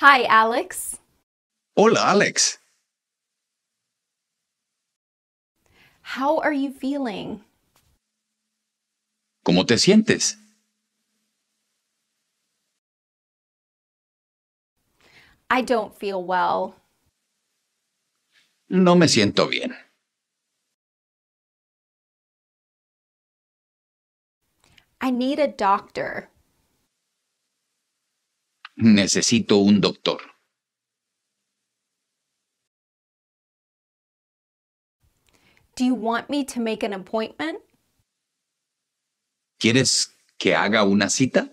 Hi, Alex. Hola, Alex. How are you feeling? ¿Cómo te sientes? I don't feel well. No me siento bien. I need a doctor. necesito un doctor. Do you want me to make an appointment? ¿Quieres que haga una cita?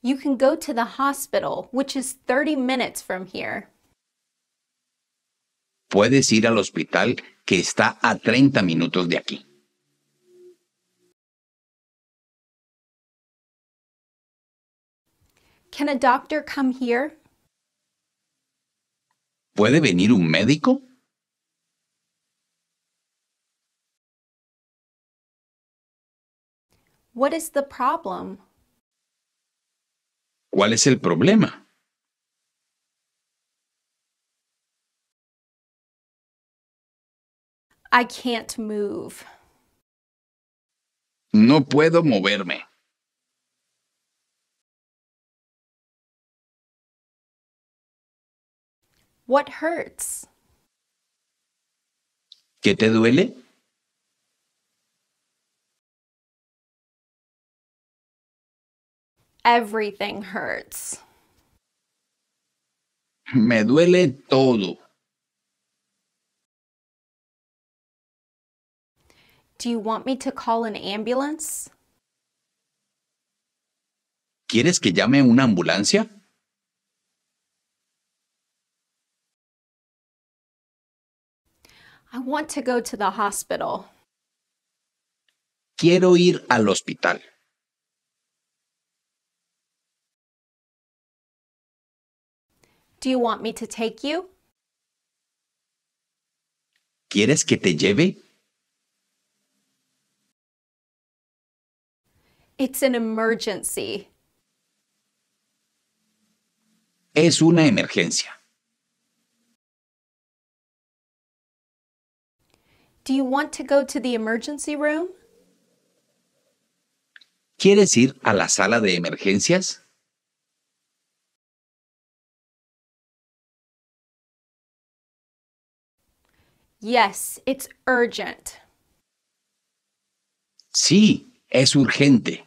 You can go to the hospital, which is 30 minutes from here. Puedes ir al hospital que está a 30 minutos de aquí. Can a doctor come here? ¿Puede venir un médico? What is the problem? ¿Cuál es el problema? I can't move. No puedo moverme. What hurts? ¿Qué te duele? Everything hurts. Me duele todo. Do you want me to call an ambulance? ¿Quieres que llame una ambulancia? I want to go to the hospital. Quiero ir al hospital. Do you want me to take you? ¿Quieres que te lleve? It's an emergency. Es una emergencia. Do you want to go to the emergency room? ¿Quieres ir a la sala de emergencias? Yes, it's urgent. Sí, es urgente.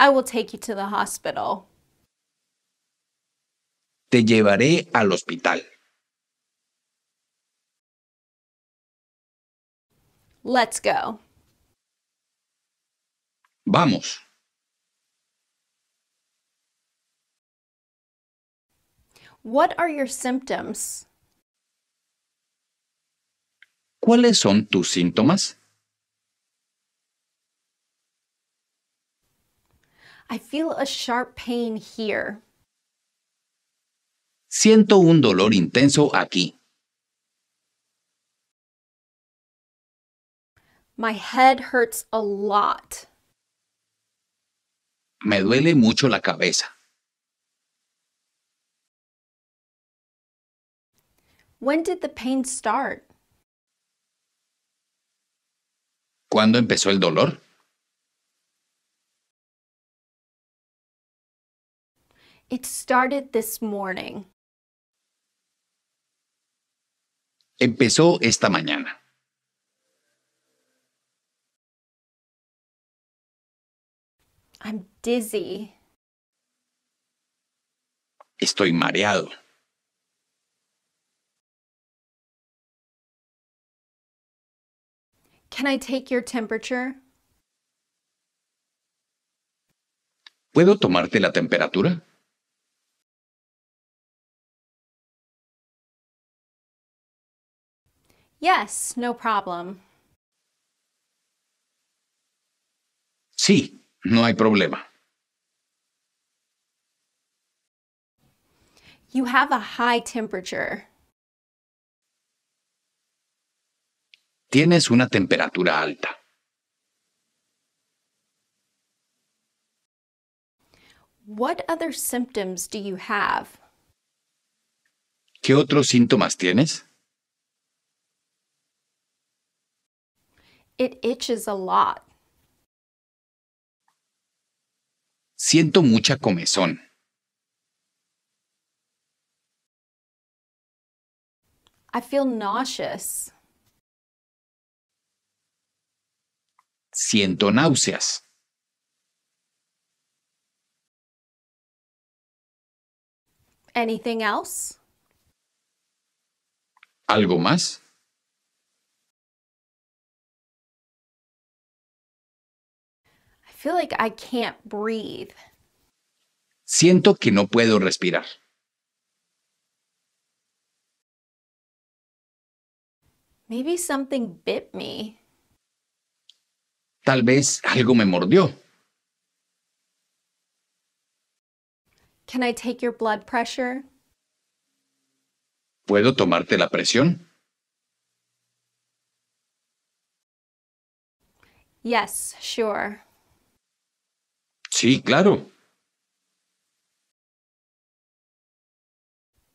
I will take you to the hospital. te llevaré al hospital. Let's go. Vamos. What are your symptoms? ¿Cuáles son tus síntomas? I feel a sharp pain here. Siento un dolor intenso aquí. My head hurts a lot. Me duele mucho la cabeza. When did the pain start? ¿Cuándo empezó el dolor? It started this morning. empezó esta mañana. Estoy mareado. Can ¿Puedo tomarte la temperatura? Yes, no problem. Sí, no hay problema. You have a high temperature. Tienes una temperatura alta. What other symptoms do you have? ¿Qué otros síntomas tienes? It itches a lot. Siento mucha comezón. I feel nauseous. Siento náuseas. Anything else? ¿Algo más? feel like I can't breathe. Siento que no puedo respirar. Maybe something bit me. Tal vez algo me mordió. Can I take your blood pressure? ¿Puedo tomarte la presión? Yes, sure. Sí, claro.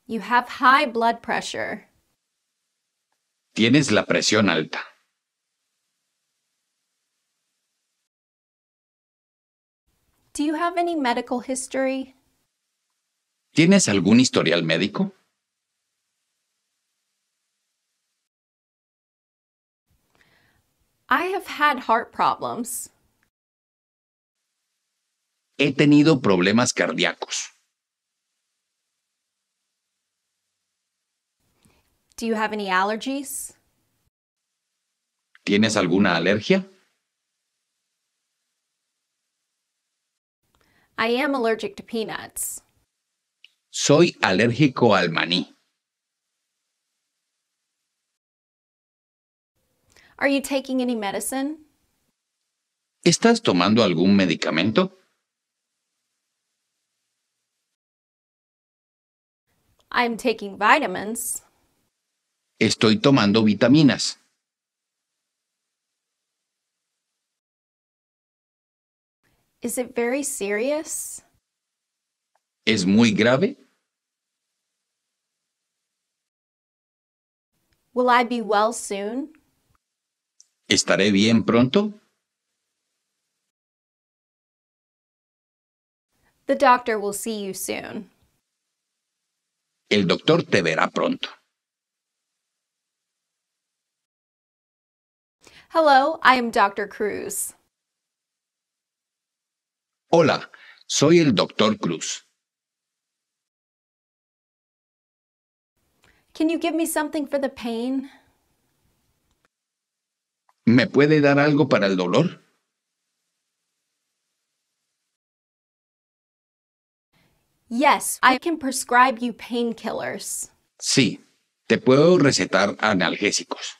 You have high blood pressure. Tienes la presión alta. Do you have any medical history? ¿Tienes algún historial médico? I have had heart problems. he tenido problemas cardíacos. Do ¿Tienes alguna alergia? I am allergic peanuts. Soy alérgico al maní. ¿Estás tomando algún medicamento? I'm taking vitamins. Estoy tomando vitaminas. Is it very serious? ¿Es muy grave? Will I be well soon? ¿Estaré bien pronto? The doctor will see you soon. El doctor te verá pronto. Hello, I am Dr. Cruz. Hola, soy el Dr. Cruz. Can you give me something for the pain? ¿Me puede dar algo para el dolor? Yes, I can prescribe you painkillers. Sí, te puedo recetar analgésicos.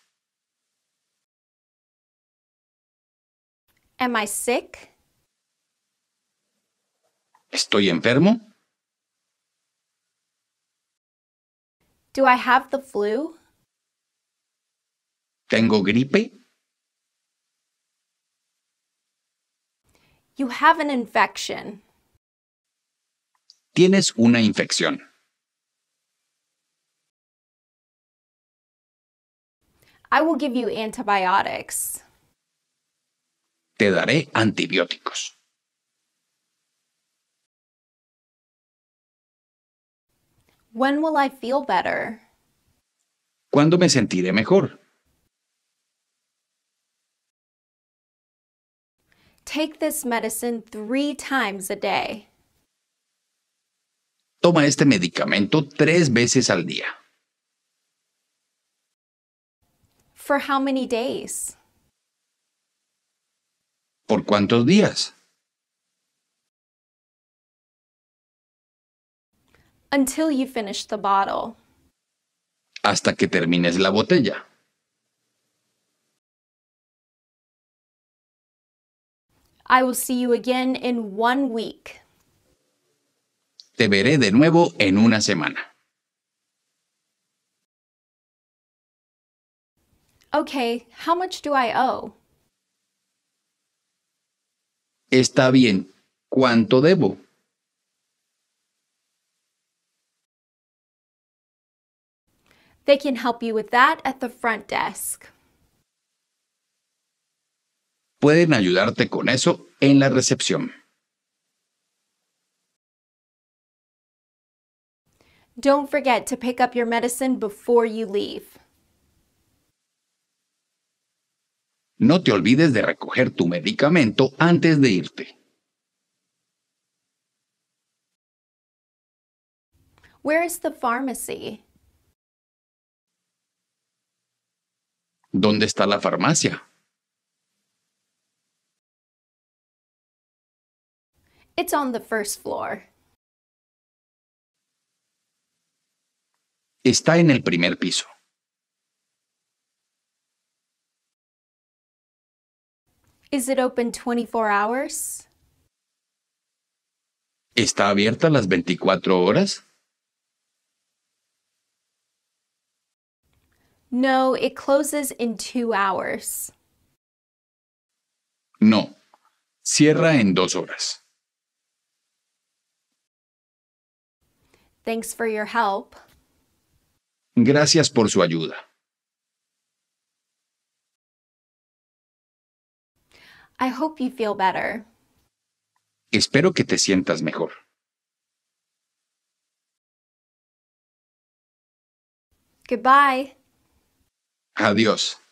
Am I sick? ¿Estoy enfermo? Do I have the flu? ¿Tengo gripe? You have an infection. Tienes una infección. I will give you antibiotics. Te daré antibióticos. When will I feel better? ¿Cuándo me sentiré mejor? Take this medicine three times a day toma este medicamento tres veces al día. For how many days? ¿Por cuántos días? Until you finish the bottle. Hasta que termines la botella. I will see you again in one week. Te veré de nuevo en una semana. Okay, how much do I owe? Está bien. ¿Cuánto debo? They can help you with that at the front desk. Pueden ayudarte con eso en la recepción. Don't forget to pick up your medicine before you leave. No te olvides de recoger tu medicamento antes de irte. Where is the pharmacy? ¿Dónde está la farmacia? It's on the first floor. está en el primer piso. Is it open 24 hours? ¿Está abierta las 24 horas? No, it closes in two hours. No, cierra en dos horas. Thanks for your help. Gracias por su ayuda. I hope you feel better. Espero que te sientas mejor. Goodbye. Adiós.